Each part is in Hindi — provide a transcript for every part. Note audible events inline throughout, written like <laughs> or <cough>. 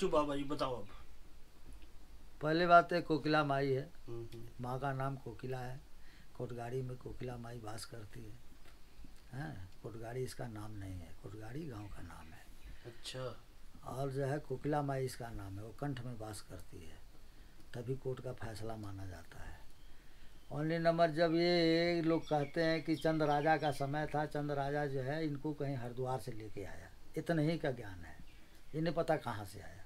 क्यों बाबा जी बताओ अब पहले बात है तो कोकिला माई है हम्म, हम्म। माँ का नाम कोकिला है कोटगाड़ी में कोकिला माई वास करती है हैं हाँ, कोटगाड़ी इसका नाम नहीं है कोटगाड़ी गांव का नाम है अच्छा और जो है कोकिला माई इसका नाम है वो कंठ में वास करती है तभी कोर्ट का फैसला माना जाता है ओनली नंबर जब ये लोग कहते हैं कि चंद राजा का समय था चंद राजा जो है इनको कहीं हरिद्वार से लेके आया इतना ही का ज्ञान है इन्हें पता कहाँ से आया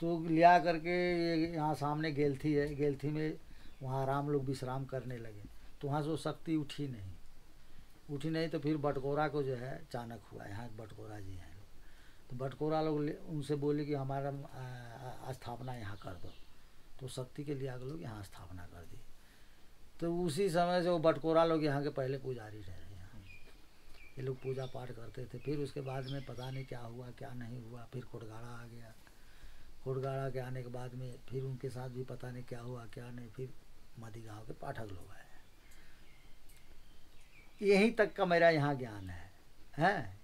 तो लिया करके ये यहाँ सामने गेलथी है गेलथी में वहाँ राम लोग विश्राम करने लगे तो वहाँ से वो शक्ति उठी नहीं उठी नहीं तो फिर बटकोरा को जो है चाणक हुआ यहाँ बटकोरा जी हैं तो बटकोरा लोग उनसे बोले कि हमारा स्थापना यहाँ कर दो तो शक्ति के आगे लोग यहाँ स्थापना कर दी तो उसी समय से वो बटकोरा लोग यहाँ के पहले पुजारी रहे यहाँ ये लोग पूजा पाठ करते थे फिर उसके बाद में पता नहीं क्या हुआ क्या नहीं हुआ फिर कोटगाड़ा आ गया कोटगाड़ा के आने के बाद में फिर उनके साथ भी पता नहीं क्या हुआ क्या नहीं फिर मदी गाँव के पाठक लोग आए यहीं तक का मेरा यहाँ ज्ञान है हैं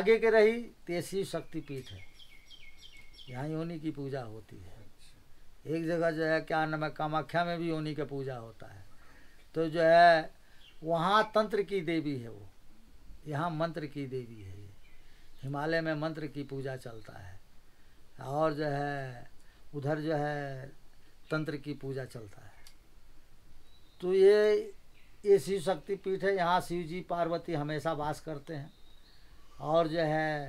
आगे के रही तेसी शक्तिपीठ है यहाँ योनि की पूजा होती है एक जगह जो है क्या नाम है कामाख्या में भी योनि का पूजा होता है तो जो है वहाँ तंत्र की देवी है वो यहाँ मंत्र की देवी है हिमालय में मंत्र की पूजा चलता है और जो है उधर जो है तंत्र की पूजा चलता है तो ये ये शिव शक्ति पीठ है यहाँ शिव जी पार्वती हमेशा वास करते हैं और जो है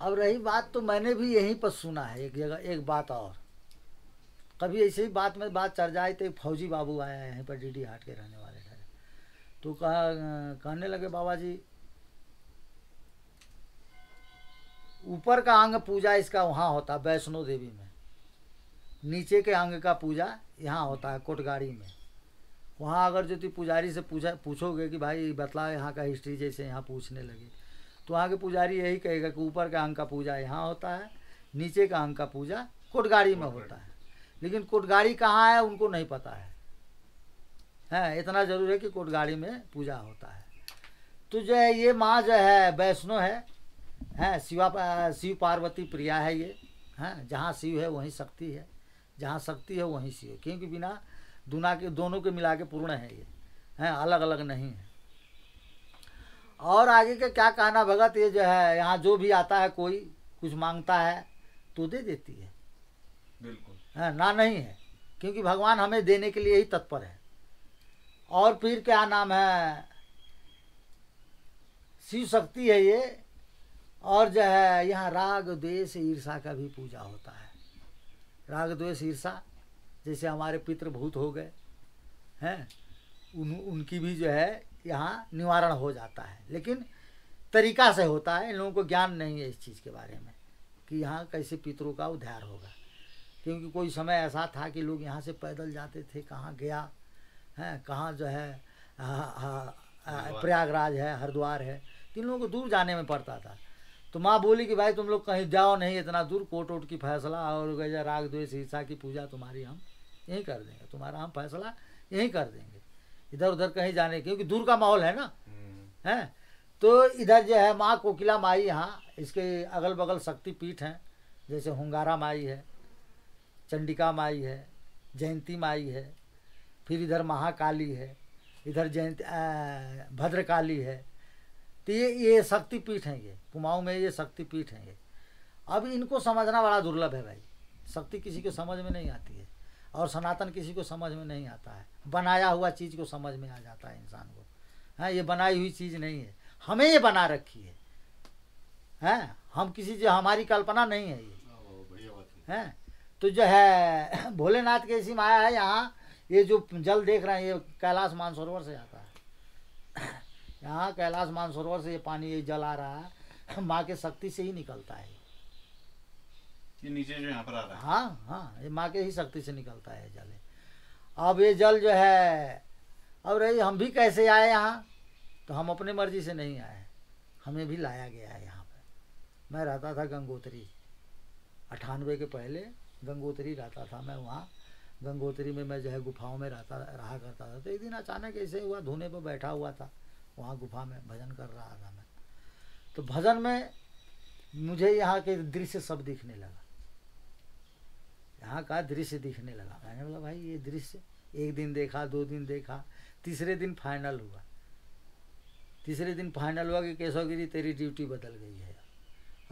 अब रही बात तो मैंने भी यहीं पर सुना है एक जगह एक बात और कभी ऐसे ही बात में बात चढ़ जाए तो एक फौजी बाबू आया यहीं पर डीडी हाट के रहने वाले थे तो कहा कहने लगे बाबा जी ऊपर का अंग पूजा इसका वहाँ होता वैष्णो देवी में नीचे के अंग का पूजा यहाँ होता है कोटगाड़ी में वहाँ अगर तुम पुजारी से पूछा पूछोगे कि भाई बतला यहाँ का हिस्ट्री जैसे यहाँ पूछने लगे तो वहाँ के पुजारी यही कहेगा कि ऊपर का अंग का पूजा यहाँ होता है नीचे का अंग का पूजा कोटगाड़ी में होता है लेकिन कोटगाड़ी कहाँ है उनको नहीं पता है हैं इतना ज़रूर है कि कोटगाड़ी में पूजा होता है तो जो है ये माँ जो है वैष्णो है हैं शिवा शिव पार्वती प्रिया है ये हैं जहाँ शिव है वहीं शक्ति है जहाँ शक्ति है वहीं शिव क्योंकि बिना दुना के दोनों के मिला के पूर्ण है ये हैं अलग अलग नहीं है और आगे का क्या कहना भगत ये जो है यहाँ जो भी आता है कोई कुछ मांगता है तो दे देती है बिल्कुल है ना नहीं है क्योंकि भगवान हमें देने के लिए ही तत्पर है और फिर क्या नाम है शिव शक्ति है ये और जो है यहाँ राग द्वेष ईर्षा का भी पूजा होता है राग द्वेष ईर्षा जैसे हमारे पितृभूत हो गए हैं उन उनकी भी जो है यहाँ निवारण हो जाता है लेकिन तरीका से होता है इन लोगों को ज्ञान नहीं है इस चीज़ के बारे में कि यहाँ कैसे पितरों का उद्धार होगा क्योंकि कोई समय ऐसा था कि लोग यहाँ से पैदल जाते थे कहाँ गया है कहाँ जो है प्रयागराज है हरिद्वार है तो इन लोगों को दूर जाने में पड़ता था तो माँ बोली कि भाई तुम लोग कहीं जाओ नहीं इतना दूर कोट ओट की फैसला और गजा राग द्वेष हिस्सा की पूजा तुम्हारी हम यहीं कर देंगे तुम्हारा हम फैसला यहीं कर देंगे इधर उधर कहीं जाने क्योंकि दूर का माहौल है ना हम्म। है तो इधर जो है माँ कोकिला माई यहाँ इसके अगल बगल शक्ति पीठ हैं जैसे हुंगारा माई है चंडिका माई है जयंती माई है फिर इधर महाकाली है इधर जयंती भद्रकाली है तो ये ये शक्तिपीठ हैं ये कुमाऊँ में ये शक्तिपीठ हैं ये अब इनको समझना बड़ा दुर्लभ है भाई शक्ति किसी को समझ में नहीं आती है और सनातन किसी को समझ में नहीं आता है बनाया हुआ चीज़ को समझ में आ जाता है इंसान को है हाँ, ये बनाई हुई चीज़ नहीं है हमें ये बना रखी है हैं हाँ, हम किसी जो हमारी कल्पना नहीं है ये हैं हाँ, तो जो है भोलेनाथ की ऐसी माया है यहाँ ये जो जल देख रहे हैं ये कैलाश मानसरोवर से आता है यहाँ कैलाश मानसरोवर से ये पानी ये जल आ रहा है माँ के शक्ति से ही निकलता है ये नीचे जो यहाँ पर आ रहा है हाँ हाँ ये माँ के ही शक्ति से निकलता है जल अब ये जल जो है अब रही हम भी कैसे आए यहाँ तो हम अपने मर्जी से नहीं आए हमें भी लाया गया है यहाँ पर मैं रहता था गंगोत्री अठानवे के पहले गंगोत्री रहता था मैं वहाँ गंगोत्री में मैं जो है गुफाओं में रहता रहा करता था तो एक दिन अचानक ऐसे हुआ धुने पर बैठा हुआ था वहाँ गुफा में भजन कर रहा था मैं तो भजन में मुझे यहाँ के दृश्य सब दिखने लगा यहाँ का दृश्य दिखने लगा मैंने बोला भाई ये दृश्य एक दिन देखा दो दिन देखा तीसरे दिन फाइनल हुआ तीसरे दिन फाइनल हुआ कि केशवगिरी तेरी ड्यूटी बदल गई है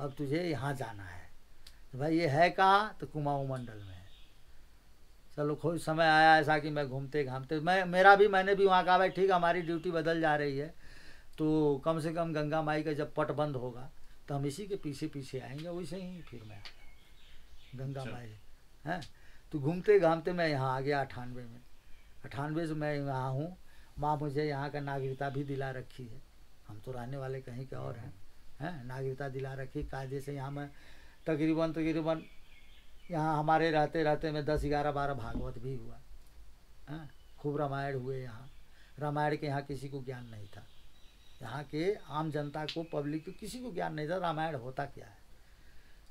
अब तुझे यहाँ जाना है तो भाई ये है कहाँ तो कुमाऊँ मंडल में है चलो खोज समय आया ऐसा कि मैं घूमते घामते मैं मेरा भी मैंने भी वहाँ कहा भाई ठीक हमारी ड्यूटी बदल जा रही है तो कम से कम गंगा माई का जब पट बंद होगा तो हम इसी के पीछे पीछे आएंगे वैसे ही फिर मैं गंगा माई हैं तो घूमते घामते मैं यहाँ आ गया अठानवे में अठानवे से मैं यहाँ हूँ माँ मुझे यहाँ का नागरिकता भी दिला रखी है हम तो रहने वाले कहीं के और हैं हैं नागरिकता दिला रखी कायदे से यहाँ मैं तकरीबन तकरीबन यहाँ हमारे रहते रहते में दस ग्यारह बारह भागवत भी हुआ हाँ खूब रामायण हुए यहाँ रामायण के यहाँ किसी को ज्ञान नहीं था यहाँ के आम जनता को पब्लिक को किसी को ज्ञान नहीं था रामायण होता क्या है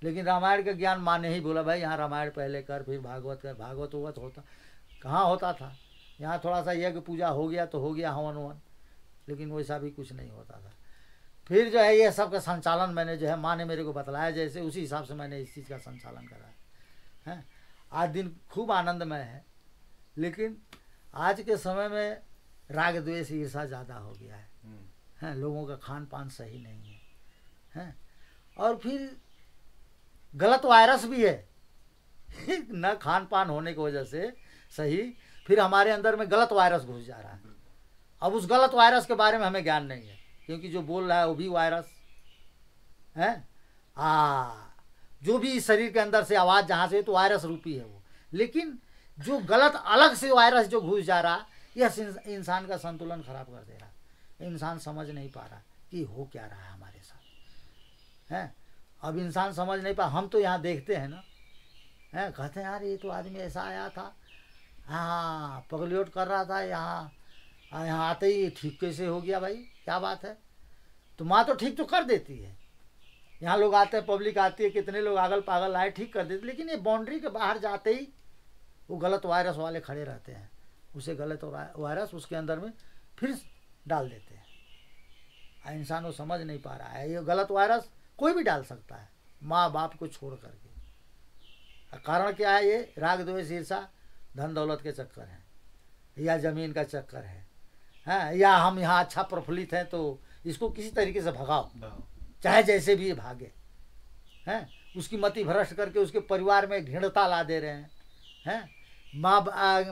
लेकिन रामायण का ज्ञान माँ ने ही बोला भाई यहाँ रामायण पहले कर फिर भागवत कर भागवत उगवत होता कहाँ होता था यहाँ थोड़ा सा यज्ञ पूजा हो गया तो हो गया हवन वन लेकिन वैसा भी कुछ नहीं होता था फिर जो है यह सब का संचालन मैंने जो है माँ ने मेरे को बतलाया जैसे उसी हिसाब से मैंने इस चीज़ का संचालन कराया हैं आज दिन खूब आनंदमय है लेकिन आज के समय में राग द्वेष ईर्षा ज़्यादा हो गया है हम्म। हैं लोगों का खान पान सही नहीं है हैं और फिर गलत वायरस भी है <laughs> न खान पान होने की वजह से सही फिर हमारे अंदर में गलत वायरस घुस जा रहा है अब उस गलत वायरस के बारे में हमें ज्ञान नहीं है क्योंकि जो बोल रहा है वो भी वायरस है आ जो भी शरीर के अंदर से आवाज़ जहाँ से तो वायरस रूपी है वो लेकिन जो गलत अलग से वायरस जो घुस जा रहा यह इंसान का संतुलन खराब कर दे रहा इंसान समझ नहीं पा रहा कि हो क्या रहा है हमारे साथ हैं अब इंसान समझ नहीं पा हम तो यहाँ देखते हैं ना हैं कहते हैं यार ये तो आदमी ऐसा आया था हाँ पगलियोट कर रहा था यहाँ हाँ, यहाँ आते ही ठीक कैसे हो गया भाई क्या बात है तो माँ तो ठीक तो कर देती है यहाँ लोग आते हैं पब्लिक आती है कितने लोग आगल पागल आए ठीक कर देते लेकिन ये बाउंड्री के बाहर जाते ही वो गलत वायरस वाले खड़े रहते हैं उसे गलत वायरस उसके अंदर में फिर डाल देते हैं इंसान वो समझ नहीं पा रहा है ये गलत वायरस कोई भी डाल सकता है माँ बाप को छोड़ करके कारण क्या है ये राग द्वेष ईर्षा धन दौलत के चक्कर हैं या ज़मीन का चक्कर है हैं हाँ, या हम यहाँ अच्छा प्रफुल्लित हैं तो इसको किसी तरीके से भगाओ चाहे जैसे भी भागे हैं उसकी मति भ्रष्ट करके उसके परिवार में घृणता ला दे रहे हैं हैं माँ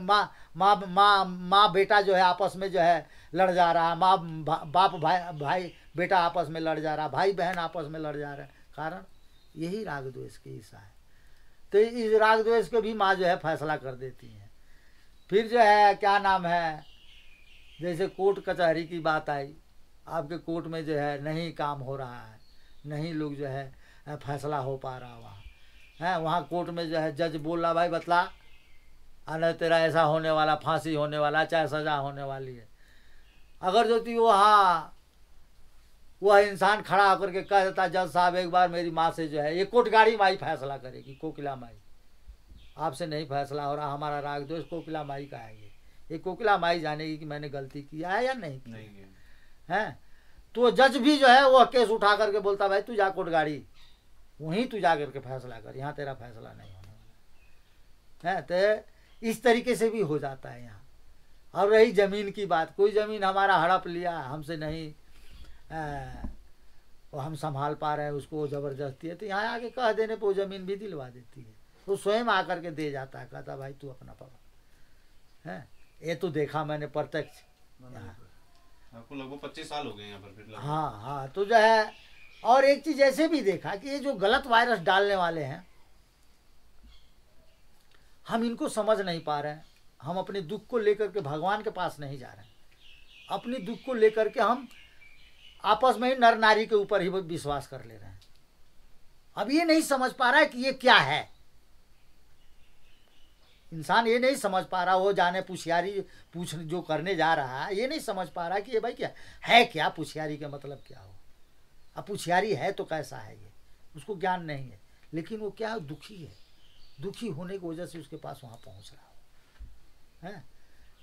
माँ माँ माँ माँ बेटा जो है आपस में जो है लड़ जा रहा माँ बा, बाप भाई भाई बेटा आपस में लड़ जा रहा भाई बहन आपस में लड़ जा रहे हैं कारण यही राग द्वेष की ईसा है तो इस राग द्वेष को भी माँ जो है फैसला कर देती हैं फिर जो है क्या नाम है जैसे कोर्ट कचहरी की बात आई आपके कोर्ट में जो है नहीं काम हो रहा है नहीं लोग जो है फैसला हो पा रहा वहाँ है वहाँ कोर्ट में जो है जज बोल रहा भाई बतला अरे तेरा ऐसा होने वाला फांसी होने वाला चाहे सज़ा होने वाली है अगर जो थी वो हाँ वह इंसान खड़ा होकर के कह देता जज साहब एक बार मेरी माँ से जो है ये कोटगाड़ी माई फैसला करेगी कोकिला माई आपसे नहीं फैसला हो रहा हमारा राग दोष कोकिला माई का है ये ये कोकिला माई जानेगी कि मैंने गलती किया है या नहीं किया है तो जज भी जो है वह केस उठा करके बोलता भाई तू जा कोर्ट गाड़ी वहीं तू जा करके फैसला कर यहाँ तेरा फैसला नहीं होने वाला है तो इस तरीके से भी हो जाता है यहाँ और रही ज़मीन की बात कोई ज़मीन हमारा हड़प लिया हमसे नहीं आ, वो हम संभाल पा रहे हैं उसको ज़बरदस्ती है तो यहाँ आके कह देने पर वो ज़मीन भी दिलवा देती है वो स्वयं आकर के दे जाता है कहता भाई तू अपना पवा है ये तो देखा मैंने प्रत्यक्ष आपको लगभग पच्चीस साल हो गए यहाँ पर फिर हाँ हाँ तो जो है और एक चीज ऐसे भी देखा कि ये जो गलत वायरस डालने वाले हैं हम इनको समझ नहीं पा रहे हैं हम अपने दुख को लेकर के भगवान के पास नहीं जा रहे हैं अपने दुख को लेकर के हम आपस में ही नर नारी के ऊपर ही विश्वास कर ले रहे हैं अब ये नहीं समझ पा रहा है कि ये क्या है इंसान ये नहीं समझ पा रहा वो जाने पुशियारी पूछ जो करने जा रहा है ये नहीं समझ पा रहा कि ये भाई क्या है क्या पुछियारी का मतलब क्या हो अब पुछियारी है तो कैसा है ये उसको ज्ञान नहीं है लेकिन वो क्या दुखी है दुखी होने की वजह से उसके पास वहाँ पहुँच रहा हो है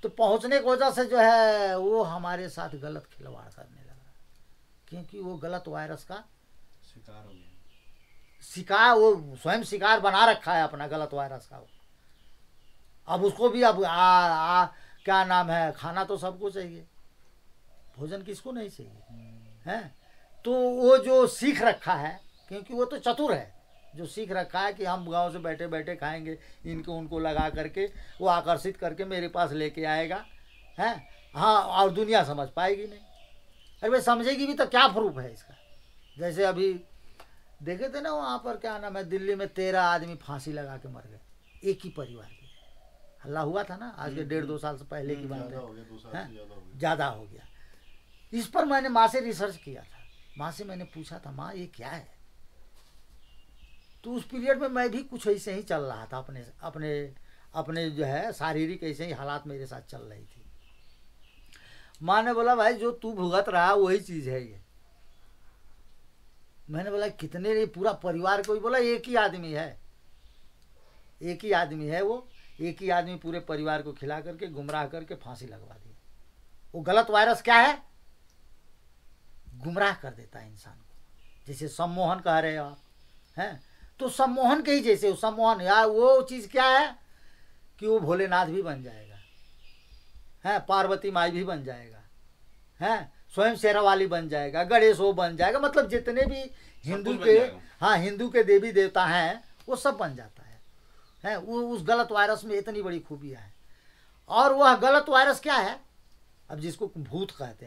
तो पहुँचने की वजह से जो है वो हमारे साथ गलत खिलवाड़ करने लग रहा क्योंकि वो गलत वायरस का शिकार हो गया शिकार वो स्वयं शिकार बना रखा है अपना गलत वायरस का वो अब उसको भी अब आ, आ, क्या नाम है खाना तो सबको चाहिए भोजन किसको नहीं चाहिए हैं तो वो जो सीख रखा है क्योंकि वो तो चतुर है जो सीख रखा है कि हम गांव से बैठे बैठे खाएंगे इनको उनको लगा करके वो आकर्षित करके मेरे पास लेके आएगा हैं हाँ और दुनिया समझ पाएगी नहीं अरे भाई समझेगी भी तो क्या प्रूफ है इसका जैसे अभी देखे थे ना वहाँ पर क्या नाम है दिल्ली में तेरह आदमी फांसी लगा के मर गए एक ही परिवार के हल्ला हुआ था ना आज के हम्म, डेढ़ हम्म। दो साल से पहले की हम्म, बात है हाँ? ज़्यादा हो गया इस पर मैंने माँ से रिसर्च किया था माँ से मैंने पूछा था माँ ये क्या है तो उस पीरियड में मैं भी कुछ ऐसे ही चल रहा था अपने अपने अपने जो है शारीरिक ऐसे ही हालात मेरे साथ चल रही थी माँ ने बोला भाई जो तू भुगत रहा वही चीज़ है ये मैंने बोला कितने पूरा परिवार को भी बोला एक ही आदमी है एक ही आदमी है वो एक ही आदमी पूरे परिवार को खिला करके गुमराह करके फांसी लगवा दी वो गलत वायरस क्या है गुमराह कर देता है इंसान को जैसे सम्मोहन कह रहे हो आप हैं तो सम्मोहन के ही जैसे सम्मोहन यार वो चीज़ क्या है कि वो भोलेनाथ भी बन जाएगा हैं पार्वती माई भी बन जाएगा हैं स्वयं शेरावाली बन जाएगा गणेश वो बन जाएगा मतलब जितने भी हिंदू के हाँ हिंदू के देवी देवता हैं वो सब बन जाते है वो उस गलत वायरस में इतनी बड़ी खूबियाँ हैं और वह गलत वायरस क्या है अब जिसको भूत कहते हैं